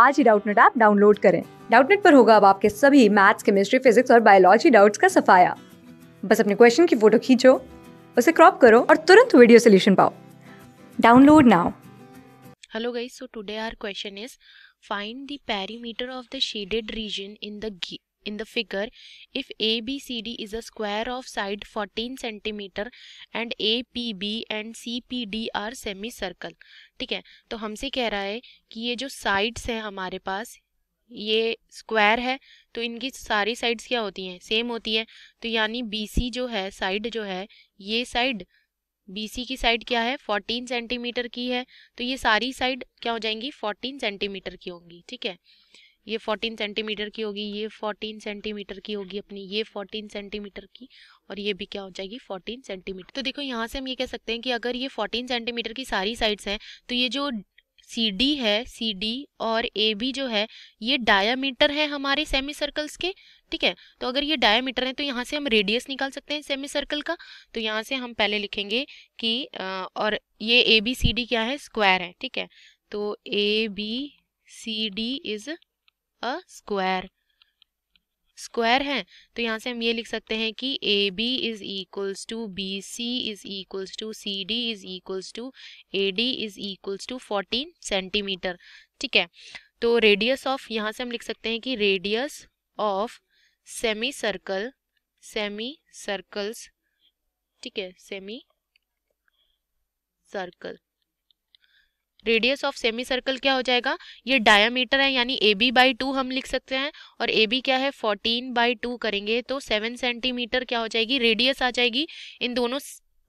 आज ही Doubtnut app download करें डाउटनेट पर होगा अब आपके सभी मैथ्स केमिस्ट्री फिजिक्स और बायोलॉजी डाउट्स का सफाया बस अपने क्वेश्चन की फोटो खींचो उसे क्रॉप करो और तुरंत वीडियो सोल्यूशन पाओ download now hello guys, so today our question is find the perimeter of the shaded region in the in the figure if ABCD is a square of side 14 centimeter and APB and CPD are semicircle ठीक है तो हमसे कह रहा है कि ये जो साइड्स हैं हमारे पास ये स्क्वायर है तो इनकी सारी साइड्स क्या होती हैं सेम होती है तो यानी सी जो है साइड जो है ये साइड BC की साइड क्या है 14 सेंटीमीटर की है तो ये सारी साइड क्या हो जाएंगी 14 सेंटीमीटर की होंगी ठीक है ये 14 सेंटीमीटर की होगी ये 14 सेंटीमीटर की होगी अपनी ये 14 सेंटीमीटर की और ये भी क्या हो जाएगी 14 सेंटीमीटर तो देखो यहाँ से हम ये कह सकते हैं कि अगर ये 14 सेंटीमीटर की सारी साइड्स हैं तो ये जो सी डी है सी डी और ए बी जो है ये डायामीटर है हमारे सेमी सर्कल्स के ठीक है तो अगर ये डायामीटर है तो यहाँ से हम रेडियस निकाल सकते हैं सेमी सर्कल का तो यहाँ से हम पहले लिखेंगे कि और ये ए बी सी डी क्या है स्क्वायर है ठीक है तो A B C D is a square square है तो यहाँ से हम ये लिख सकते हैं कि A B is equals to B C is equals to C D is equals to A D is equals to fourteen centimetre ठीक है तो रेडियस ऑफ यहाँ से हम लिख सकते हैं कि radius of semicircle semicircles ठीक है semicircle radius of semicircle क्या हो जाएगा ये डायामीटर है यानी ए बी बाई टू हम लिख सकते हैं और ए बी क्या है फोर्टीन बाई टू करेंगे तो सेवन सेंटीमीटर क्या हो जाएगी रेडियस आ जाएगी इन दोनों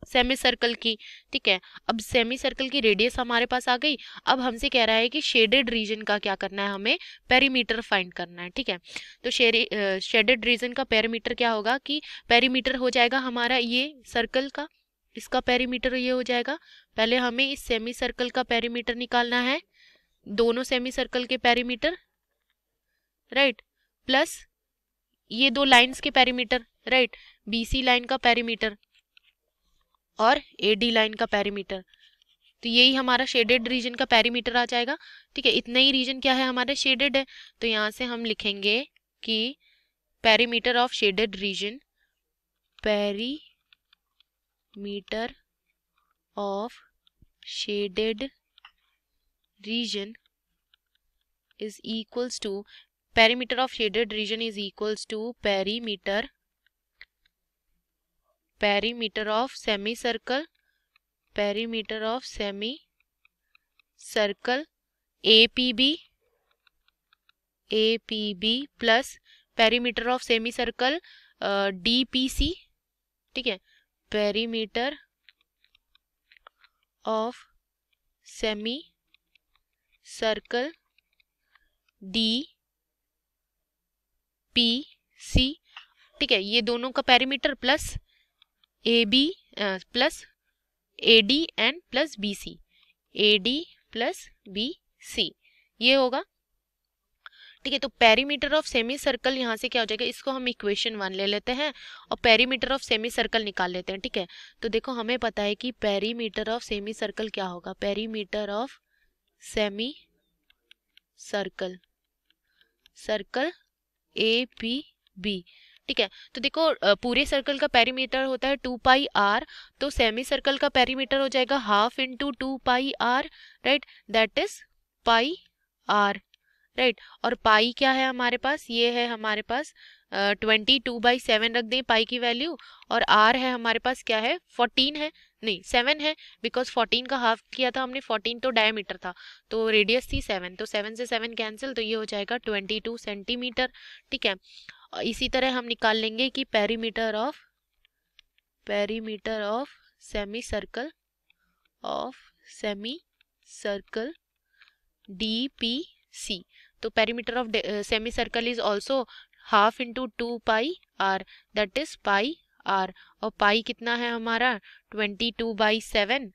सेमी सर्कल की ठीक है अब सेमी सर्कल की रेडियस हमारे पास आ गई अब हमसे कह रहा है कि शेडेड रीजन का क्या करना है हमें पेरीमीटर फाइंड करना है ठीक है तो शेडेड रीजन का पेरीमीटर क्या होगा कि पेरीमीटर हो जाएगा हमारा ये सर्कल का इसका पेरीमीटर ये हो जाएगा पहले हमें इस सेमी सर्कल का पेरीमीटर निकालना है दोनों सेमी सर्कल के पेरीमीटर राइट प्लस ये दो लाइंस के पेरीमीटर राइट बीसी लाइन का पेरीमीटर और एडी लाइन का पेरीमीटर तो यही हमारा शेडेड रीजन का पेरीमीटर आ जाएगा ठीक है इतना ही रीजन क्या है हमारे शेडेड है तो यहाँ से हम लिखेंगे कि पेरीमीटर ऑफ शेडेड रीजन पेरी meter of shaded region is equals to perimeter of shaded region is equals to perimeter perimeter of semicircle perimeter of semicircle APB APB plus perimeter of semicircle uh, DPC ठीक है perimeter of semi circle D P C ठीक है ये दोनों का perimeter plus A B plus A D and plus B C A D plus B C ये होगा ठीक है तो पेरीमीटर ऑफ सेमी सर्कल यहाँ से क्या हो जाएगा इसको हम इक्वेशन वन ले लेते हैं और पेरीमीटर ऑफ सेमी सर्कल निकाल लेते हैं ठीक है तो देखो हमें पता है कि पेरीमीटर ऑफ सेमी सर्कल क्या होगा perimeter of semicircle circle A P B ठीक है तो देखो पूरे सर्कल का पेरीमीटर होता है टू पाई आर तो सेमी सर्कल का पेरीमीटर हो जाएगा half into two pi r right that is pi r right right? और पाई क्या है हमारे पास ये है हमारे पास ट्वेंटी टू बाई सेवन रख दें पाई की वैल्यू और आर है हमारे पास क्या है फोर्टीन है नहीं सेवन है बिकॉज फोर्टीन का हाफ किया था हमने फोर्टीन तो डायमीटर था तो रेडियस थी सेवन तो सेवन से सेवन कैंसिल तो ये हो जाएगा ट्वेंटी टू सेंटीमीटर ठीक है इसी तरह हम निकाल लेंगे कि perimeter of perimeter of semicircle of semicircle D P C तो perimeter of semicircle is also half into two pi r that is pi r और पाई कितना है हमारा twenty two by seven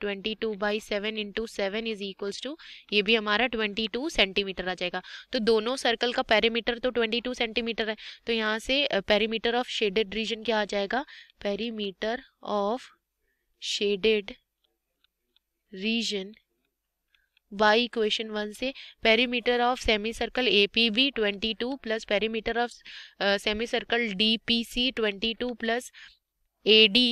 twenty two by seven into seven is equals to ये भी हमारा twenty two centimetre आ जाएगा तो दोनों सर्कल का पेरीमीटर तो ट्वेंटी टू सेंटीमीटर है तो यहाँ से पेरीमीटर ऑफ शेडेड रीजन क्या आ जाएगा perimeter of shaded region by equation one से perimeter of semicircle A P B twenty two plus perimeter of semicircle D P C twenty two plus A D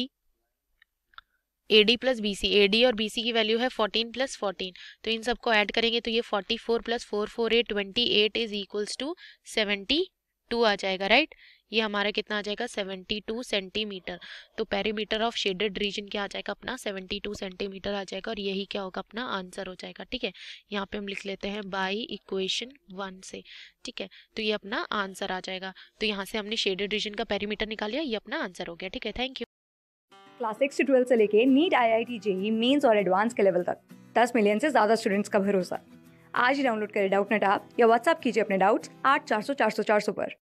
A D plus B C A D और B C की value है fourteen plus fourteen तो इन सबको add करेंगे तो ये forty four plus four four eight twenty eight is equals to seventy two आ जाएगा राइट right? ये हमारा कितना आ जाएगा 72 सेंटीमीटर तो पेरीमीटर ऑफ शेडेड रीजन क्या आ जाएगा अपना 72 सेंटीमीटर आ जाएगा और यही क्या होगा अपना आंसर हो जाएगा ठीक है यहाँ पे हम लिख लेते हैं बाई इक्वेशन वन से ठीक है तो ये अपना आंसर आ जाएगा तो यहाँ से हमने शेडेड रीजन का पेरीमीटर निकाल लिया ये अपना आंसर हो गया ठीक है थैंक यू क्लास सिक्स से ट्वेल्थ से लेके NEET I I T JEE Mains और एडवांस के लेवल तक दस मिलियन से ज़्यादा स्टूडेंट्स का भरोसा आज ही डाउनलोड करें डाउट नेटअप या व्हाट्सअप कीजिए अपने डाउट्स आठ चार सौ चार सौ चार सौ पर